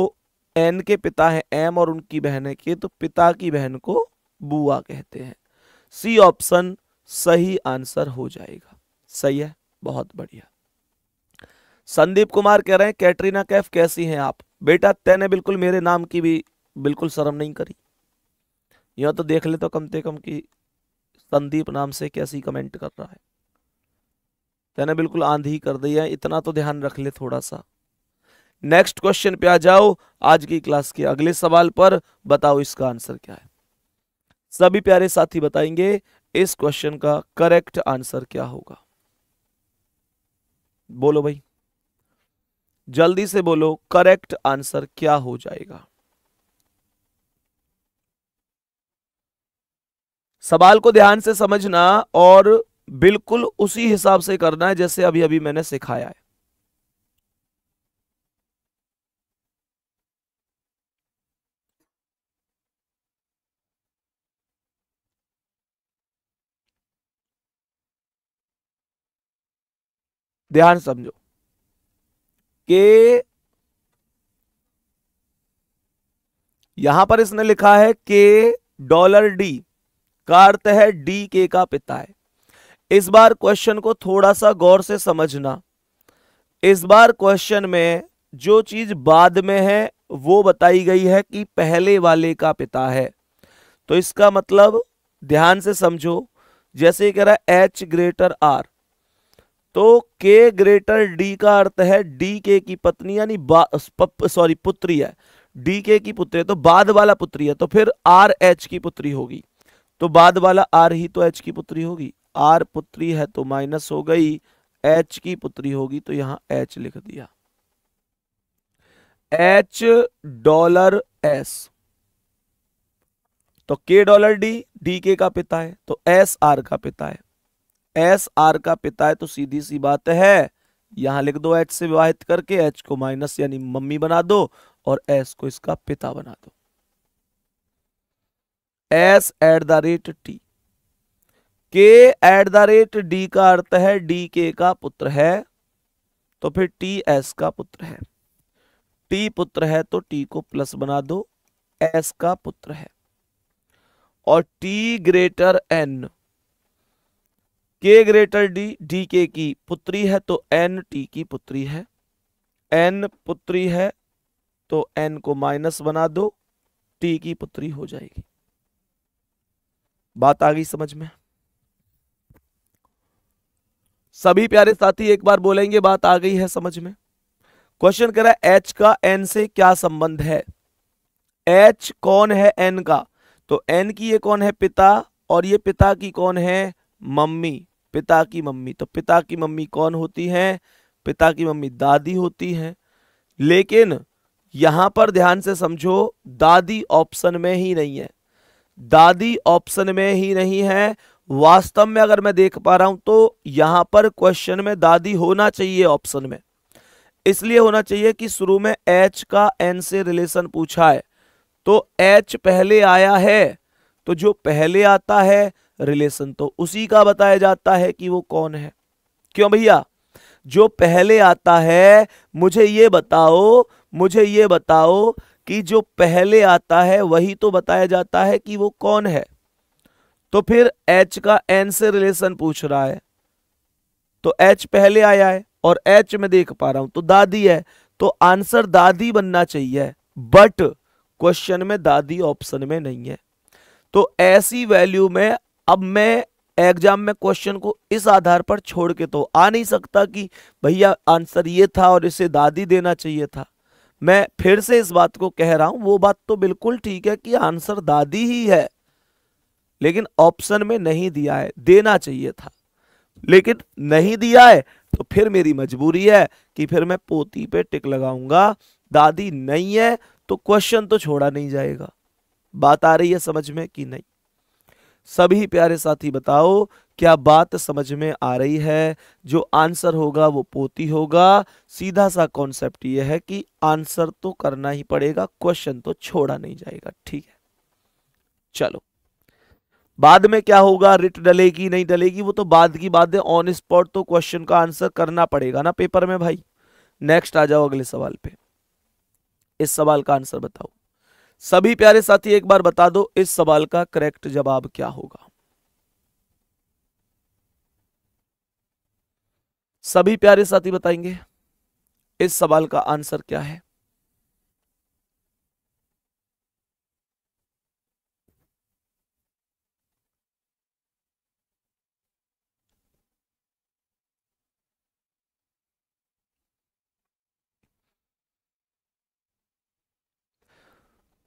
एन के पिता है एम और उनकी बहन है के तो पिता की बहन को बुआ कहते हैं सी ऑप्शन सही आंसर हो जाएगा सही है बहुत बढ़िया संदीप कुमार कह रहे हैं कैटरीना कैफ कैसी हैं आप बेटा तैने बिल्कुल मेरे नाम की भी बिल्कुल शर्म नहीं करी यह तो देख ले तो कम से कम कि संदीप नाम से कैसी कमेंट कर रहा है तैने बिल्कुल आंधी कर दी है इतना तो ध्यान रख ले थोड़ा सा नेक्स्ट क्वेश्चन पे आ जाओ आज की क्लास के अगले सवाल पर बताओ इसका आंसर क्या है सभी प्यारे साथी बताएंगे इस क्वेश्चन का करेक्ट आंसर क्या होगा बोलो भाई जल्दी से बोलो करेक्ट आंसर क्या हो जाएगा सवाल को ध्यान से समझना और बिल्कुल उसी हिसाब से करना है जैसे अभी अभी मैंने सिखाया है ध्यान समझो कि यहां पर इसने लिखा है के डॉलर डी का अर्थ है डी के का पिता है इस बार क्वेश्चन को थोड़ा सा गौर से समझना इस बार क्वेश्चन में जो चीज बाद में है वो बताई गई है कि पहले वाले का पिता है तो इसका मतलब ध्यान से समझो जैसे कह रहा है एच ग्रेटर आर तो के ग्रेटर डी का अर्थ है डी के की पत्नी यानी सॉरी पुत्री है डी के की पुत्री है तो बाद वाला पुत्री है तो फिर आर एच की पुत्री होगी तो बाद वाला आर ही तो एच की पुत्री होगी आर पुत्री है तो माइनस हो गई एच की पुत्री होगी तो यहां एच लिख दिया एच डॉलर एस तो के डॉलर डी डी के का पिता है तो एस आर का पिता है एस आर का पिता है तो सीधी सी बात है यहां लिख दो एच से विवाहित करके एच को माइनस यानी मम्मी बना दो और एस को इसका पिता बना दो S at the rate T K at the rate D का अर्थ है डी के का पुत्र है तो फिर टी एस का पुत्र है टी पुत्र है तो टी को प्लस बना दो एस का पुत्र है और T greater N K greater D D K की पुत्री है तो एन टी की पुत्री है एन पुत्री है तो एन को माइनस बना दो टी की पुत्री हो जाएगी बात आ गई समझ में सभी प्यारे साथी एक बार बोलेंगे बात आ गई है समझ में क्वेश्चन करा एच का एन से क्या संबंध है एच कौन है एन का तो एन की ये कौन है पिता और ये पिता की कौन है मम्मी पिता की मम्मी तो पिता की मम्मी कौन होती है पिता की मम्मी दादी होती है लेकिन यहां पर ध्यान से समझो दादी ऑप्शन में ही नहीं है दादी ऑप्शन में ही नहीं है वास्तव में अगर मैं देख पा रहा हूं तो यहां पर क्वेश्चन में दादी होना चाहिए ऑप्शन में इसलिए होना चाहिए कि शुरू में एच का एन से रिलेशन पूछा है तो एच पहले आया है तो जो पहले आता है रिलेशन तो उसी का बताया जाता है कि वो कौन है क्यों भैया जो पहले आता है मुझे ये बताओ मुझे ये बताओ कि जो पहले आता है वही तो बताया जाता है कि वो कौन है तो फिर एच का एन से रिलेशन पूछ रहा है तो एच पहले आया है और एच में देख पा रहा हूं तो दादी है तो आंसर दादी बनना चाहिए बट क्वेश्चन में दादी ऑप्शन में नहीं है तो ऐसी वैल्यू में अब मैं एग्जाम में क्वेश्चन को इस आधार पर छोड़ के तो आ नहीं सकता कि भैया आंसर ये था और इसे दादी देना चाहिए था मैं फिर से इस बात को कह रहा हूं वो बात तो बिल्कुल ठीक है कि आंसर दादी ही है लेकिन ऑप्शन में नहीं दिया है देना चाहिए था लेकिन नहीं दिया है तो फिर मेरी मजबूरी है कि फिर मैं पोती पे टिक लगाऊंगा दादी नहीं है तो क्वेश्चन तो छोड़ा नहीं जाएगा बात आ रही है समझ में कि नहीं सभी प्यारे साथी बताओ क्या बात समझ में आ रही है जो आंसर होगा वो पोती होगा सीधा सा कॉन्सेप्ट ये है कि आंसर तो करना ही पड़ेगा क्वेश्चन तो छोड़ा नहीं जाएगा ठीक है चलो बाद में क्या होगा रिट डलेगी नहीं डलेगी वो तो बाद की बात है ऑन स्पॉट तो क्वेश्चन का आंसर करना पड़ेगा ना पेपर में भाई नेक्स्ट आ जाओ अगले सवाल पे इस सवाल का आंसर बताओ सभी प्यारे साथी एक बार बता दो इस सवाल का करेक्ट जवाब क्या होगा सभी प्यारे साथी बताएंगे इस सवाल का आंसर क्या है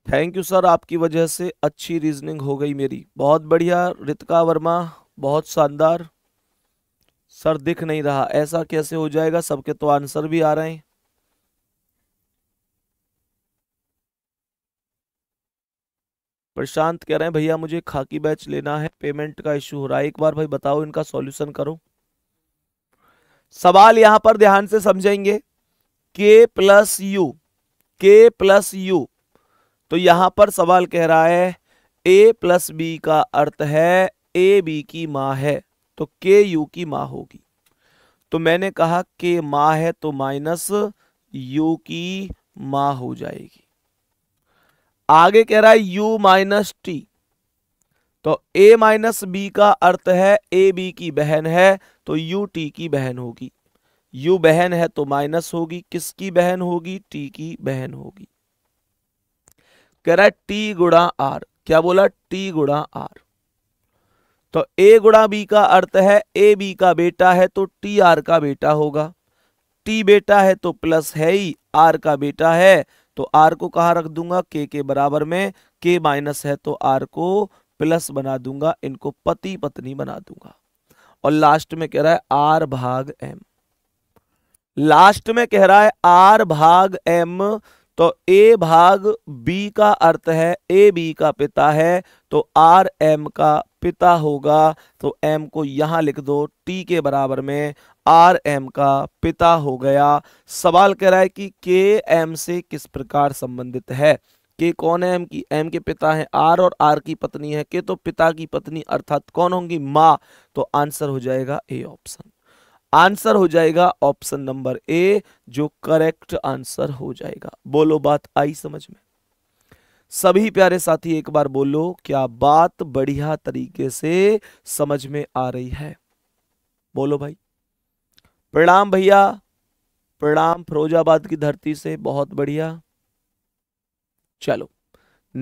थैंक यू सर आपकी वजह से अच्छी रीजनिंग हो गई मेरी बहुत बढ़िया रितिका वर्मा बहुत शानदार सर दिख नहीं रहा ऐसा कैसे हो जाएगा सबके तो आंसर भी आ रहे हैं प्रशांत कह रहे हैं भैया मुझे खाकी बैच लेना है पेमेंट का इश्यू हो रहा है एक बार भाई बताओ इनका सॉल्यूशन करो सवाल यहां पर ध्यान से समझेंगे K plus U K plus U तो यहां पर सवाल कह रहा है ए प्लस बी का अर्थ है ए बी की माँ है तो के यू की माँ होगी तो मैंने कहा के माँ है तो माइनस यू की माँ हो जाएगी आगे कह रहा है यू माइनस टी तो ए माइनस बी का अर्थ है ए बी की बहन है तो यू टी की बहन होगी यू बहन है तो माइनस होगी किसकी बहन होगी टी की बहन होगी कह रहा है टी गुड़ा आर क्या बोला टी गुड़ा आर तो ए गुड़ा बी का अर्थ है ए बी का बेटा है तो टी आर का बेटा होगा टी बेटा है तो प्लस है ही आर का बेटा है तो आर को कहा रख दूंगा के के बराबर में के माइनस है तो आर को प्लस बना दूंगा इनको पति पत्नी बना दूंगा और लास्ट में कह रहा है आर भाग एम लास्ट में कह रहा है आर भाग एम तो ए भाग बी का अर्थ है ए बी का पिता है तो आर एम का पिता होगा तो एम को यहाँ लिख दो टी के बराबर में आर एम का पिता हो गया सवाल कह रहा है कि के एम से किस प्रकार संबंधित है के कौन है एम की एम के पिता है आर और आर की पत्नी है के तो पिता की पत्नी अर्थात कौन होंगी माँ तो आंसर हो जाएगा ए ऑप्शन आंसर हो जाएगा ऑप्शन नंबर ए जो करेक्ट आंसर हो जाएगा बोलो बात आई समझ में सभी प्यारे साथी एक बार बोलो क्या बात बढ़िया तरीके से समझ में आ रही है बोलो भाई प्रणाम भैया प्रणाम फिरोजाबाद की धरती से बहुत बढ़िया चलो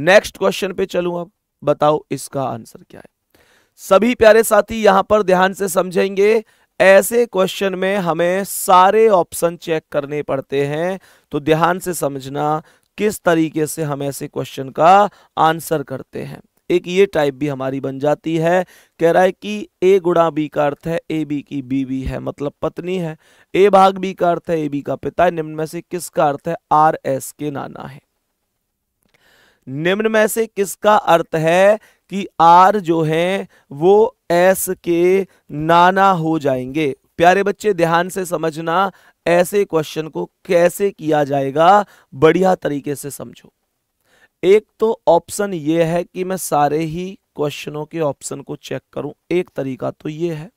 नेक्स्ट क्वेश्चन पे चलू अब बताओ इसका आंसर क्या है सभी प्यारे साथी यहां पर ध्यान से समझेंगे ऐसे क्वेश्चन में हमें सारे ऑप्शन चेक करने पड़ते हैं तो ध्यान से समझना किस तरीके से हम ऐसे क्वेश्चन का आंसर करते हैं एक ये टाइप भी हमारी बन जाती है कह रहा है कि ए गुणा बी का अर्थ है ए बी की बीवी है मतलब पत्नी है ए भाग बी का अर्थ है ए बी का पिता है निम्न में से किसका अर्थ है आर एस के नाना है निम्न में से किसका अर्थ है कि आर जो है वो एस के नाना हो जाएंगे प्यारे बच्चे ध्यान से समझना ऐसे क्वेश्चन को कैसे किया जाएगा बढ़िया तरीके से समझो एक तो ऑप्शन ये है कि मैं सारे ही क्वेश्चनों के ऑप्शन को चेक करूं एक तरीका तो ये है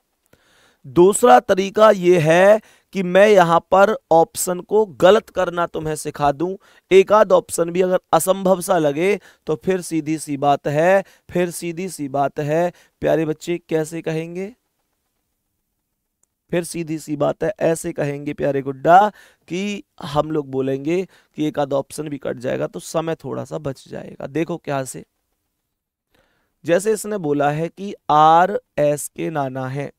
दूसरा तरीका ये है कि मैं यहां पर ऑप्शन को गलत करना तुम्हें सिखा दूं एक आध ऑप्शन भी अगर असंभव सा लगे तो फिर सीधी सी बात है फिर सीधी सी बात है प्यारे बच्चे कैसे कहेंगे फिर सीधी सी बात है ऐसे कहेंगे प्यारे गुड्डा कि हम लोग बोलेंगे कि एक आध ऑप्शन भी कट जाएगा तो समय थोड़ा सा बच जाएगा देखो क्या से जैसे इसने बोला है कि आर एस के नाना है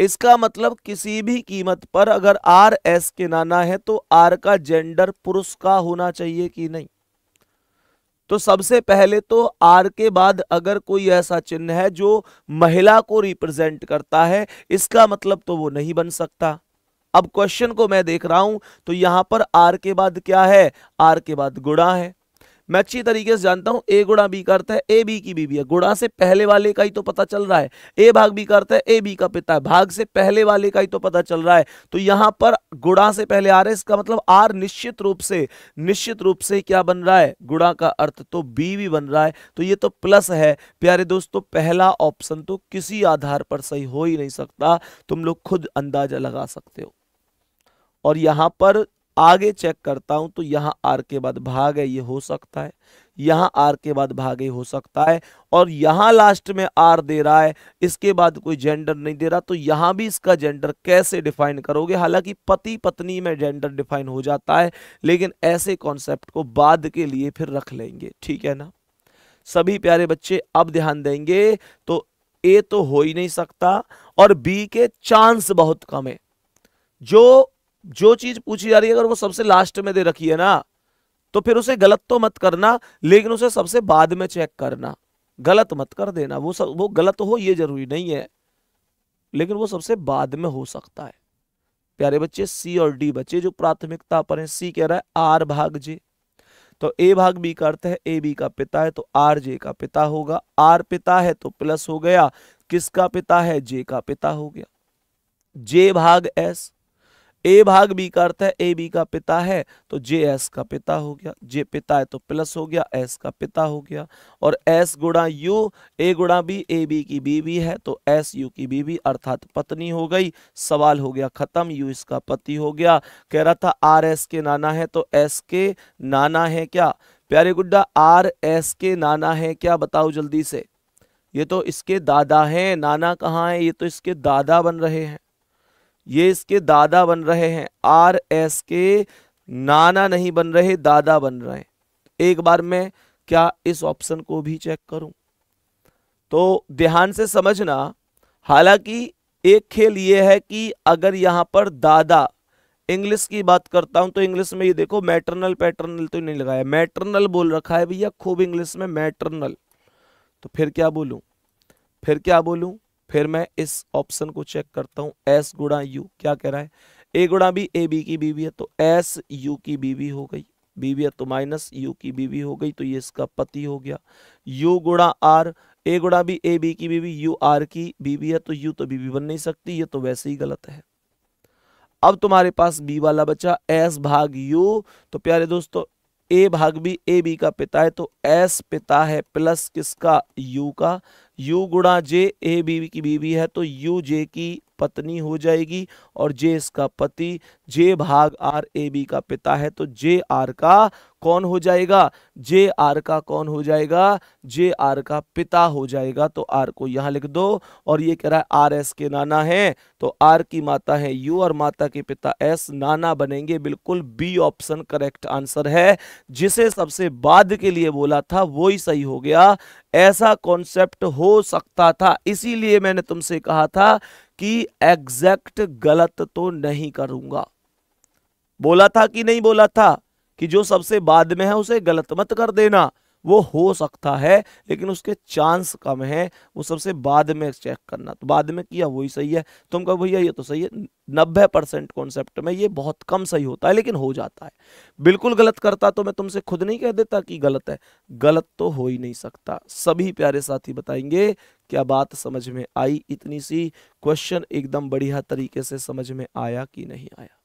इसका मतलब किसी भी कीमत पर अगर आर एस के नाना है तो आर का जेंडर पुरुष का होना चाहिए कि नहीं तो सबसे पहले तो आर के बाद अगर कोई ऐसा चिन्ह है जो महिला को रिप्रेजेंट करता है इसका मतलब तो वो नहीं बन सकता अब क्वेश्चन को मैं देख रहा हूं तो यहां पर आर के बाद क्या है आर के बाद गुणा है मैं अच्छी तरीके से जानता हूं ए गुड़ा बी का अर्थ है ए बी की बीबी है गुड़ा से पहले वाले का ही तो पता चल रहा है ए भाग बी का अर्थ है ए बी का पिता है भाग से पहले वाले का ही तो पता चल रहा है तो यहां पर गुड़ा से पहले आ रहा है इसका मतलब आर निश्चित रूप से निश्चित रूप से क्या बन रहा है गुड़ा का अर्थ तो बी भी बन रहा है तो ये तो प्लस है प्यारे दोस्तों पहला ऑप्शन तो किसी आधार पर सही हो ही नहीं सकता तुम लोग खुद अंदाजा लगा सकते हो और यहां पर आगे चेक करता हूं तो यहां आर के बाद भाग है ये हो सकता है यहां आर के बाद भाग ये हो सकता है और यहां लास्ट में आर दे रहा है इसके बाद कोई जेंडर नहीं दे रहा तो यहां भी इसका जेंडर कैसे डिफाइन करोगे हालांकि पति पत्नी में जेंडर डिफाइन हो जाता है लेकिन ऐसे कॉन्सेप्ट को बाद के लिए फिर रख लेंगे ठीक है ना सभी प्यारे बच्चे अब ध्यान देंगे तो ए तो हो ही नहीं सकता और बी के चांस बहुत कम है जो जो चीज पूछी जा रही है अगर वो सबसे लास्ट में दे रखी है ना तो फिर उसे गलत तो मत करना लेकिन उसे सबसे बाद में चेक करना गलत मत कर देना वो सब वो गलत हो ये जरूरी नहीं है लेकिन वो सबसे बाद में हो सकता है प्यारे बच्चे सी और डी बच्चे जो प्राथमिकता पर है सी कह रहा है आर भाग जे तो ए भाग बी का अर्थ है ए बी का पिता है तो आर जे का पिता होगा आर पिता है तो प्लस हो गया किसका पिता है जे का पिता हो गया जे भाग एस ए भाग बी का अर्थ है ए बी का पिता है तो जे एस का पिता हो गया जे पिता है तो प्लस हो गया एस का पिता हो गया और एस गुणा यू ए गुणा बी ए बी की बीवी है तो एस यू की बीवी अर्थात पत्नी हो गई सवाल हो गया खत्म यू इसका पति हो गया कह रहा था आर एस के नाना है तो एस के नाना है क्या प्यारे गुड्डा आर एस के नाना है क्या बताओ जल्दी से ये तो इसके दादा हैं नाना कहाँ हैं ये तो इसके दादा बन रहे हैं ये इसके दादा बन रहे हैं आर एस के नाना नहीं बन रहे दादा बन रहे हैं एक बार मैं क्या इस ऑप्शन को भी चेक करूं तो ध्यान से समझना हालांकि एक खेल ये है कि अगर यहां पर दादा इंग्लिश की बात करता हूं तो इंग्लिश में ये देखो मैटरनल पैटर्नल तो नहीं लगाया मैटरनल बोल रखा है भैया खूब इंग्लिश में मैटरनल तो फिर क्या बोलूं फिर क्या बोलूं फिर मैं इस ऑप्शन को चेक करता हूँ एस गुड़ा यू क्या कह रहा है ए गुड़ा बी ए बी की बीवी है तो एस यू की बीवी हो गई बीवी है तो माइनस यू की बीवी हो गई तो ये इसका पति हो गया यू गुड़ा आर ए गुड़ा बी ए बी की बीवी यू आर की बीवी है तो यू तो बीवी बन नहीं सकती ये तो वैसे ही गलत है अब तुम्हारे पास बी वाला बचा एस भाग यू तो प्यारे दोस्तों ए भाग बी ए बी का पिता है तो एस पिता है प्लस किसका यू का यू गुणा जे ए बी की बीवी है तो यू जे की पत्नी हो जाएगी और जे इसका पति जे भाग आर ए बी का पिता है तो जे आर का कौन हो जाएगा जे आर का कौन हो जाएगा जे आर का पिता हो जाएगा तो आर को यहाँ लिख दो और ये कह रहा है आर एस के नाना है तो आर की माता है यू और माता के पिता एस नाना बनेंगे बिल्कुल बी ऑप्शन करेक्ट आंसर है जिसे सबसे बाद के लिए बोला था वो ही सही हो गया ऐसा कॉन्सेप्ट हो सकता था इसीलिए मैंने तुमसे कहा था कि एग्जैक्ट गलत तो नहीं करूंगा बोला था कि नहीं बोला था कि जो सबसे बाद में है उसे गलत मत कर देना वो हो सकता है लेकिन उसके चांस कम है वो सबसे बाद में चेक करना तो बाद में किया वही सही है तुम कहो भैया ये तो सही है नब्बे परसेंट कॉन्सेप्ट में ये बहुत कम सही होता है लेकिन हो जाता है बिल्कुल गलत करता तो मैं तुमसे खुद नहीं कह देता कि गलत है गलत तो हो ही नहीं सकता सभी प्यारे साथी बताएंगे क्या बात समझ में आई इतनी सी क्वेश्चन एकदम बढ़िया तरीके से समझ में आया कि नहीं आया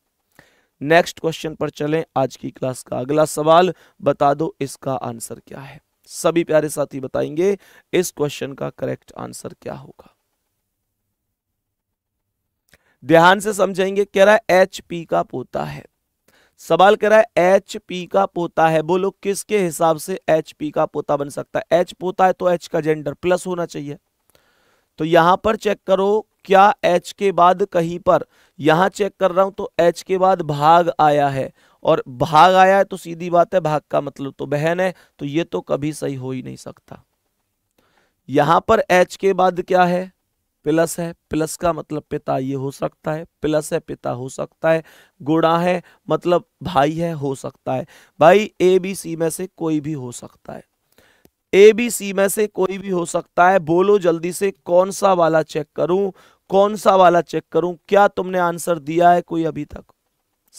नेक्स्ट क्वेश्चन पर चलें आज की क्लास का अगला सवाल बता दो इसका आंसर क्या है सभी प्यारे साथी बताएंगे इस क्वेश्चन का करेक्ट आंसर क्या होगा ध्यान से समझेंगे कह रहा है एच पी का पोता है सवाल कह रहा है एच पी का पोता है बोलो किसके हिसाब से एच पी का पोता बन सकता है एच पोता है तो एच का जेंडर प्लस होना चाहिए तो यहां पर चेक करो क्या एच के बाद कहीं पर यहाँ चेक कर रहा हूँ तो एच के बाद भाग आया है और भाग आया है तो सीधी बात है भाग का मतलब तो बहन है तो ये तो कभी सही हो ही नहीं सकता यहाँ पर एच के बाद क्या है प्लस है प्लस का मतलब पिता ये हो सकता है प्लस है पिता हो सकता है गुणा है मतलब भाई है हो सकता है भाई ए बी सी में से कोई भी हो सकता है ए बी सी में से कोई भी हो सकता है बोलो जल्दी से कौन सा वाला चेक करूं कौन सा वाला चेक करूं क्या तुमने आंसर दिया है कोई अभी तक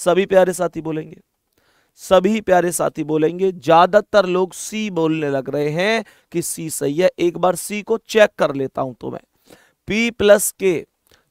सभी प्यारे साथी बोलेंगे सभी प्यारे साथी बोलेंगे ज्यादातर लोग सी बोलने लग रहे हैं कि सी सही है एक बार सी को चेक कर लेता हूं तो मैं पी प्लस के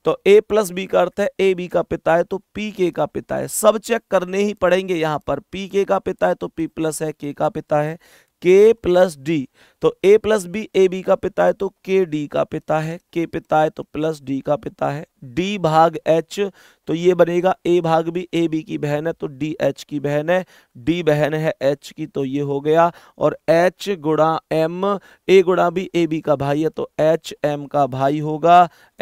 तो ए प्लस बी का अर्थ है ए बी का पिता है तो पी के का पिता है सब चेक करने ही पड़ेंगे यहां पर पी के का पिता है तो पी प्लस है के का पिता है के प्लस डी तो A plus B A B का पिता है तो के डी का पिता है के पिता है तो प्लस डी का पिता है डी भाग एच तो ये बनेगा ए भाग बी ए बी की बहन है तो डी एच की बहन है डी बहन है एच की तो ये हो गया और एच गुड़ा एम ए गुड़ा बी ए बी का भाई है तो एच एम का भाई होगा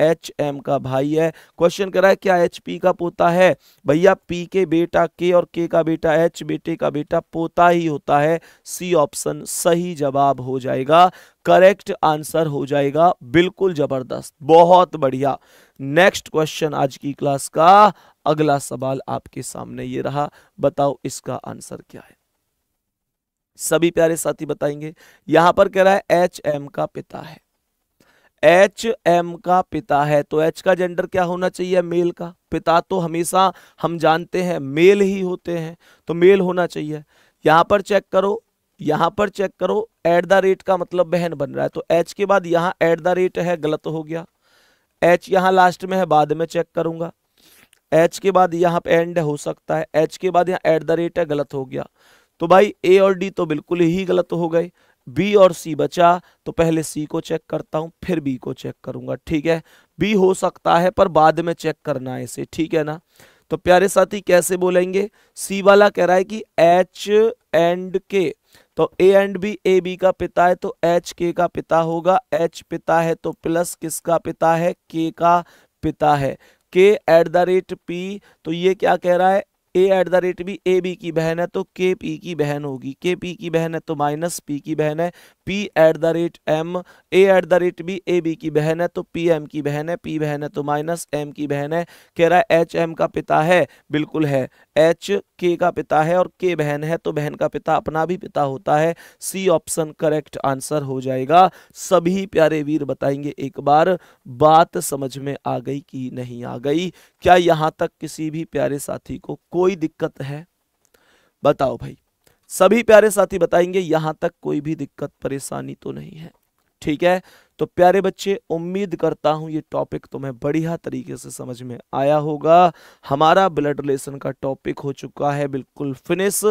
एच एम का भाई है क्वेश्चन करा है क्या एच पी का पोता है भैया पी के बेटा के और के का बेटा एच बेटे का बेटा पोता ही होता है सी ऑप्शन सही जवाब हो जाए जाएगा करेक्ट आंसर हो जाएगा बिल्कुल जबरदस्त बहुत बढ़िया नेक्स्ट क्वेश्चन आज की क्लास का अगला सवाल आपके सामने ये रहा बताओ इसका आंसर क्या है सभी प्यारे साथी बताएंगे यहां पर कह रहा है एच एम का पिता है एच एम का पिता है तो एच का जेंडर क्या होना चाहिए मेल का पिता तो हमेशा हम जानते हैं मेल ही होते हैं तो मेल होना चाहिए यहां पर चेक करो यहां पर चेक करो एट द रेट का मतलब बहन बन रहा है तो एच के बाद यहां एट द रेट है गलत हो गया एच यहाँ लास्ट में है बाद में चेक करूंगा एच के बाद यहां पे एंड हो सकता है एच के बाद यहां एट द रेट है गलत हो गया तो भाई ए और डी तो बिल्कुल ही गलत हो गए बी और सी बचा तो पहले सी को चेक करता हूं फिर बी को चेक करूंगा ठीक है बी हो सकता है पर बाद में चेक करना है इसे ठीक है ना तो प्यारे साथी कैसे बोलेंगे सी वाला कह रहा है कि एच एंड के तो A and B A B का पिता है तो एच के का पिता होगा एच पिता है तो प्लस किसका पिता है के का पिता है के एट द रेट पी तो ये क्या कह रहा है ए एट द रेट भी ए बी की बहन है तो के पी की बहन होगी के पी की बहन है तो माइनस पी की बहन है P at the rate M A at the rate भी ए बी की बहन है तो पी एम की बहन है पी बहन है तो माइनस एम की बहन है कह रहा है एच एम का पिता है बिल्कुल है एच के का पिता है और के बहन है तो बहन का पिता अपना भी पिता होता है सी ऑप्शन करेक्ट आंसर हो जाएगा सभी प्यारे वीर बताएंगे एक बार बात समझ में आ गई कि नहीं आ गई क्या यहां तक किसी भी प्यारे साथी को कोई कोई दिक्कत है बताओ भाई सभी प्यारे साथी बताएंगे यहां तक कोई भी दिक्कत परेशानी तो नहीं है ठीक है तो प्यारे बच्चे उम्मीद करता हूं ये टॉपिक तुम्हें बढ़िया तरीके से समझ में आया होगा हमारा ब्लड रिलेशन का टॉपिक हो चुका है बिल्कुल फिनिश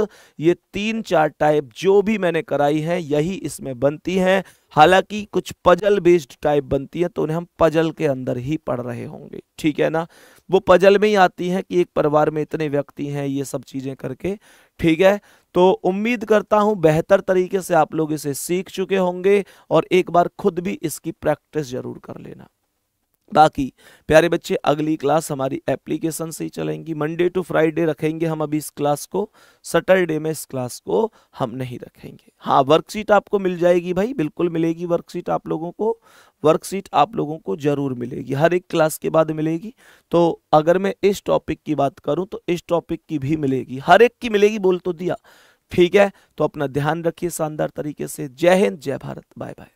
ये तीन चार टाइप जो भी मैंने कराई है यही इसमें बनती हैं हालांकि कुछ पजल बेस्ड टाइप बनती है तो उन्हें हम पजल के अंदर ही पढ़ रहे होंगे ठीक है ना वो पजल में ही आती हैं कि एक परिवार में इतने व्यक्ति हैं ये सब चीज़ें करके ठीक है तो उम्मीद करता हूँ बेहतर तरीके से आप लोग इसे सीख चुके होंगे और एक बार खुद भी इसकी प्रैक्टिस ज़रूर कर लेना बाकी प्यारे बच्चे अगली क्लास हमारी एप्लीकेशन से ही चलेंगी मंडे टू फ्राइडे रखेंगे हम अभी इस क्लास को सैटरडे में इस क्लास को हम नहीं रखेंगे हाँ वर्कशीट आपको मिल जाएगी भाई बिल्कुल मिलेगी वर्कशीट आप लोगों को वर्कशीट आप लोगों को जरूर मिलेगी हर एक क्लास के बाद मिलेगी तो अगर मैं इस टॉपिक की बात करूँ तो इस टॉपिक की भी मिलेगी हर एक की मिलेगी बोल तो दिया ठीक है तो अपना ध्यान रखिए शानदार तरीके से जय हिंद जय भारत बाय बाय